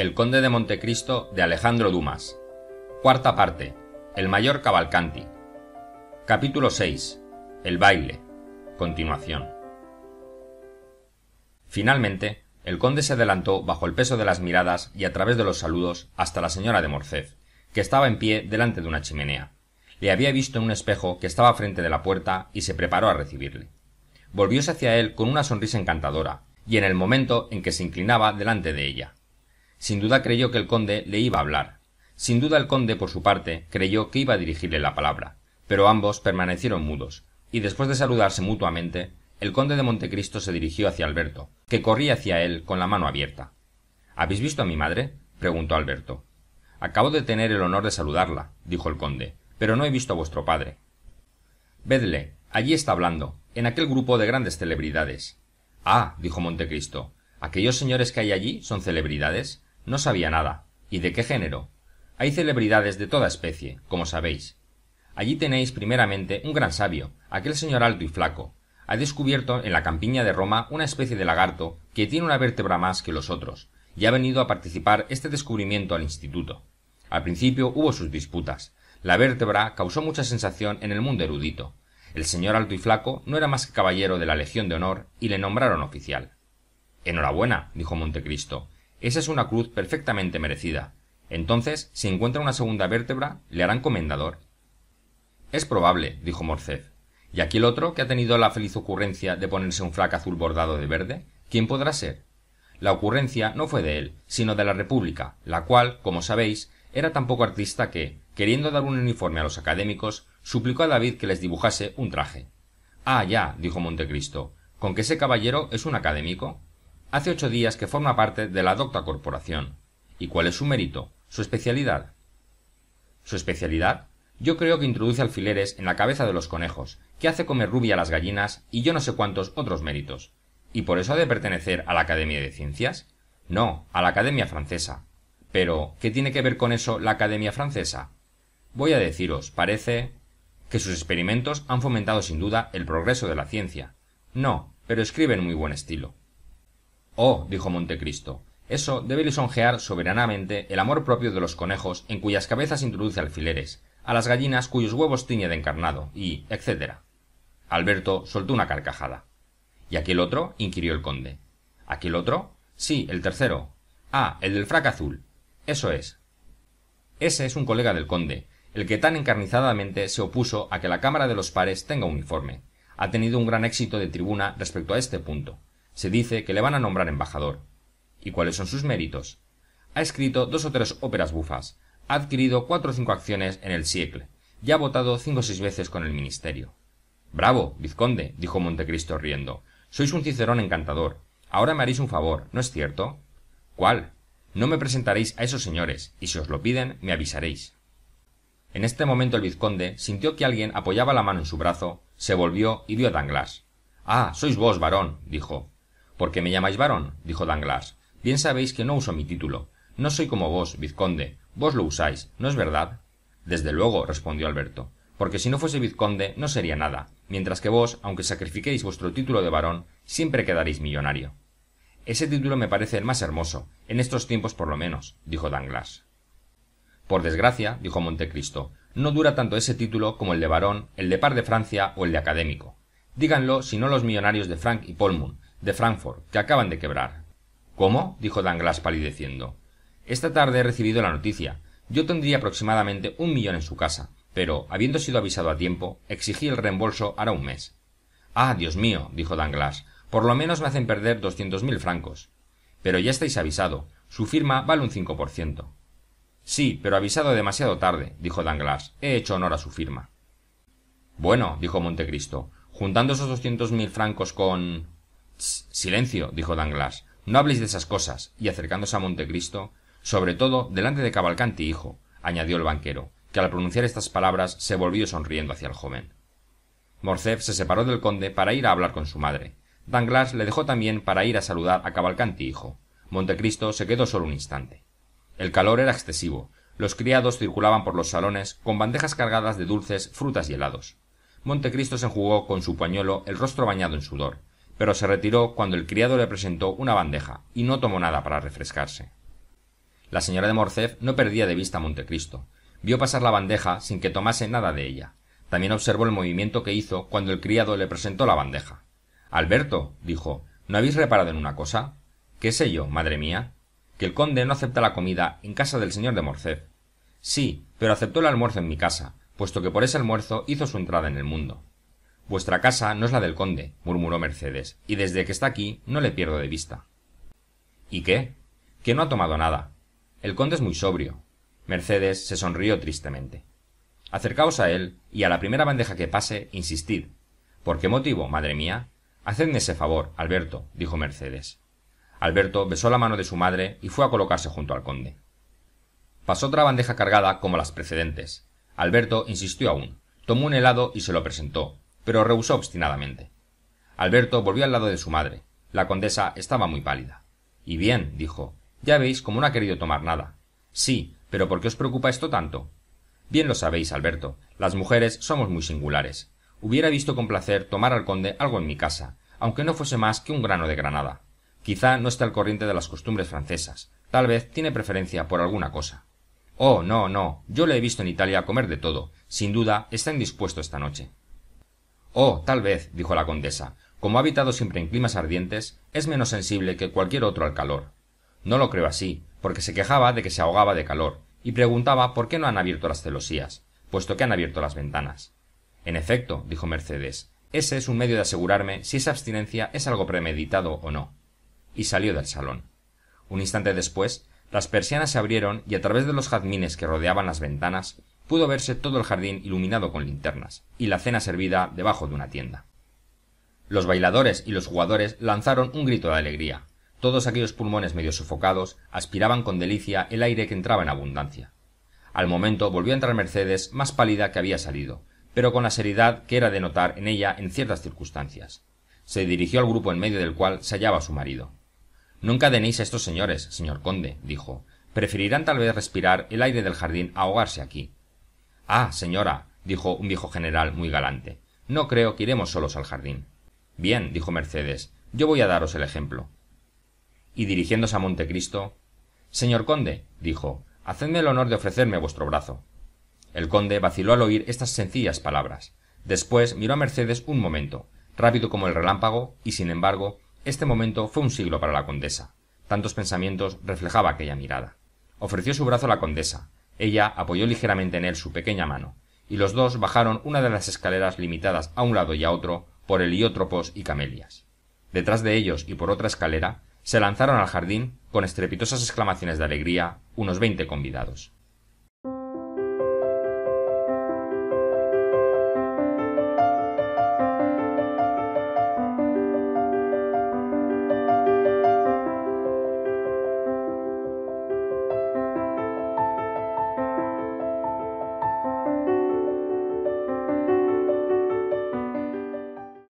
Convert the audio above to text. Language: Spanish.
El Conde de Montecristo de Alejandro Dumas. Cuarta parte. El mayor Cavalcanti. Capítulo 6. El baile. Continuación. Finalmente, el conde se adelantó bajo el peso de las miradas y a través de los saludos hasta la señora de Morcerf, que estaba en pie delante de una chimenea. Le había visto en un espejo que estaba frente de la puerta y se preparó a recibirle. Volvióse hacia él con una sonrisa encantadora, y en el momento en que se inclinaba delante de ella sin duda creyó que el conde le iba a hablar sin duda el conde por su parte creyó que iba a dirigirle la palabra pero ambos permanecieron mudos y después de saludarse mutuamente el conde de montecristo se dirigió hacia alberto que corría hacia él con la mano abierta habéis visto a mi madre preguntó alberto acabo de tener el honor de saludarla dijo el conde pero no he visto a vuestro padre vedle allí está hablando en aquel grupo de grandes celebridades ah dijo montecristo aquellos señores que hay allí son celebridades no sabía nada y de qué género hay celebridades de toda especie como sabéis allí tenéis primeramente un gran sabio aquel señor alto y flaco ha descubierto en la campiña de roma una especie de lagarto que tiene una vértebra más que los otros y ha venido a participar este descubrimiento al instituto al principio hubo sus disputas la vértebra causó mucha sensación en el mundo erudito el señor alto y flaco no era más que caballero de la legión de honor y le nombraron oficial enhorabuena dijo montecristo esa es una cruz perfectamente merecida. Entonces, si encuentra una segunda vértebra, ¿le harán comendador? Es probable, dijo Morcef. ¿Y aquel otro que ha tenido la feliz ocurrencia de ponerse un frac azul bordado de verde? ¿Quién podrá ser? La ocurrencia no fue de él, sino de la República, la cual, como sabéis, era tan poco artista que, queriendo dar un uniforme a los académicos, suplicó a David que les dibujase un traje. Ah, ya, dijo Montecristo, ¿con que ese caballero es un académico? hace ocho días que forma parte de la docta corporación. ¿Y cuál es su mérito? ¿Su especialidad? ¿Su especialidad? Yo creo que introduce alfileres en la cabeza de los conejos, que hace comer rubia a las gallinas y yo no sé cuántos otros méritos. ¿Y por eso ha de pertenecer a la Academia de Ciencias? No, a la Academia Francesa. Pero, ¿qué tiene que ver con eso la Academia Francesa? Voy a deciros, parece que sus experimentos han fomentado sin duda el progreso de la ciencia. No, pero escribe en muy buen estilo oh dijo montecristo eso debe lisonjear soberanamente el amor propio de los conejos en cuyas cabezas introduce alfileres a las gallinas cuyos huevos tiñe de encarnado y etc alberto soltó una carcajada y aquel otro inquirió el conde aquel otro sí el tercero ah el del frac azul eso es ese es un colega del conde el que tan encarnizadamente se opuso a que la cámara de los pares tenga uniforme ha tenido un gran éxito de tribuna respecto a este punto se dice que le van a nombrar embajador. ¿Y cuáles son sus méritos? Ha escrito dos o tres óperas bufas, ha adquirido cuatro o cinco acciones en el Siecle, y ha votado cinco o seis veces con el ministerio. Bravo, vizconde, dijo Montecristo riendo. Sois un cicerón encantador. Ahora me haréis un favor, ¿no es cierto? ¿Cuál? No me presentaréis a esos señores, y si os lo piden, me avisaréis. En este momento el vizconde sintió que alguien apoyaba la mano en su brazo, se volvió y vio a Danglars. Ah, sois vos, varón, dijo por qué me llamáis varón? dijo danglars bien sabéis que no uso mi título no soy como vos vizconde vos lo usáis no es verdad desde luego respondió alberto porque si no fuese vizconde no sería nada mientras que vos aunque sacrifiquéis vuestro título de varón, siempre quedaréis millonario ese título me parece el más hermoso en estos tiempos por lo menos dijo danglars por desgracia dijo montecristo no dura tanto ese título como el de varón, el de par de francia o el de académico díganlo si no los millonarios de frank y de Frankfurt, que acaban de quebrar. ¿Cómo? dijo Danglars palideciendo. Esta tarde he recibido la noticia. Yo tendría aproximadamente un millón en su casa, pero, habiendo sido avisado a tiempo, exigí el reembolso hará un mes. Ah, Dios mío, dijo Danglars, por lo menos me hacen perder doscientos mil francos. Pero ya estáis avisado. Su firma vale un cinco por ciento. Sí, pero avisado demasiado tarde, dijo Danglars. He hecho honor a su firma. Bueno, dijo Montecristo, juntando esos doscientos mil francos con silencio dijo danglars no habléis de esas cosas y acercándose a montecristo sobre todo delante de cavalcanti hijo añadió el banquero que al pronunciar estas palabras se volvió sonriendo hacia el joven morcerf se separó del conde para ir a hablar con su madre danglars le dejó también para ir a saludar a cavalcanti hijo montecristo se quedó solo un instante el calor era excesivo los criados circulaban por los salones con bandejas cargadas de dulces frutas y helados montecristo se enjugó con su pañuelo el rostro bañado en sudor pero se retiró cuando el criado le presentó una bandeja y no tomó nada para refrescarse. La señora de Morcerf no perdía de vista a Montecristo. Vio pasar la bandeja sin que tomase nada de ella. También observó el movimiento que hizo cuando el criado le presentó la bandeja. Alberto, dijo, ¿no habéis reparado en una cosa? ¿Qué sé yo, madre mía? Que el conde no acepta la comida en casa del señor de Morcerf. Sí, pero aceptó el almuerzo en mi casa, puesto que por ese almuerzo hizo su entrada en el mundo. Vuestra casa no es la del conde, murmuró Mercedes, y desde que está aquí no le pierdo de vista. ¿Y qué? Que no ha tomado nada. El conde es muy sobrio. Mercedes se sonrió tristemente. Acercaos a él y a la primera bandeja que pase, insistid. ¿Por qué motivo, madre mía? Hacedme ese favor, Alberto, dijo Mercedes. Alberto besó la mano de su madre y fue a colocarse junto al conde. Pasó otra bandeja cargada como las precedentes. Alberto insistió aún, tomó un helado y se lo presentó, pero rehusó obstinadamente. Alberto volvió al lado de su madre. La condesa estaba muy pálida. Y bien, dijo, ya veis cómo no ha querido tomar nada. Sí, pero ¿por qué os preocupa esto tanto? Bien lo sabéis, Alberto, las mujeres somos muy singulares. Hubiera visto con placer tomar al conde algo en mi casa, aunque no fuese más que un grano de granada. Quizá no esté al corriente de las costumbres francesas. Tal vez tiene preferencia por alguna cosa. Oh, no, no. Yo le he visto en Italia comer de todo. Sin duda está indispuesto esta noche oh tal vez dijo la condesa como ha habitado siempre en climas ardientes es menos sensible que cualquier otro al calor no lo creo así porque se quejaba de que se ahogaba de calor y preguntaba por qué no han abierto las celosías puesto que han abierto las ventanas en efecto dijo mercedes ese es un medio de asegurarme si esa abstinencia es algo premeditado o no y salió del salón un instante después las persianas se abrieron y a través de los jazmines que rodeaban las ventanas pudo verse todo el jardín iluminado con linternas, y la cena servida debajo de una tienda. Los bailadores y los jugadores lanzaron un grito de alegría. Todos aquellos pulmones medio sofocados aspiraban con delicia el aire que entraba en abundancia. Al momento volvió a entrar Mercedes más pálida que había salido, pero con la seriedad que era de notar en ella en ciertas circunstancias. Se dirigió al grupo en medio del cual se hallaba su marido. «Nunca denéis a estos señores, señor conde, dijo. Preferirán tal vez respirar el aire del jardín ahogarse aquí. Ah, señora, dijo un viejo general muy galante. No creo que iremos solos al jardín. Bien, dijo Mercedes, yo voy a daros el ejemplo. Y dirigiéndose a Montecristo, Señor conde, dijo, hacedme el honor de ofrecerme vuestro brazo. El conde vaciló al oír estas sencillas palabras. Después miró a Mercedes un momento, rápido como el relámpago, y sin embargo, este momento fue un siglo para la condesa. Tantos pensamientos reflejaba aquella mirada. Ofreció su brazo a la condesa. Ella apoyó ligeramente en él su pequeña mano, y los dos bajaron una de las escaleras limitadas a un lado y a otro por heliótropos y camelias. Detrás de ellos y por otra escalera se lanzaron al jardín con estrepitosas exclamaciones de alegría unos veinte convidados.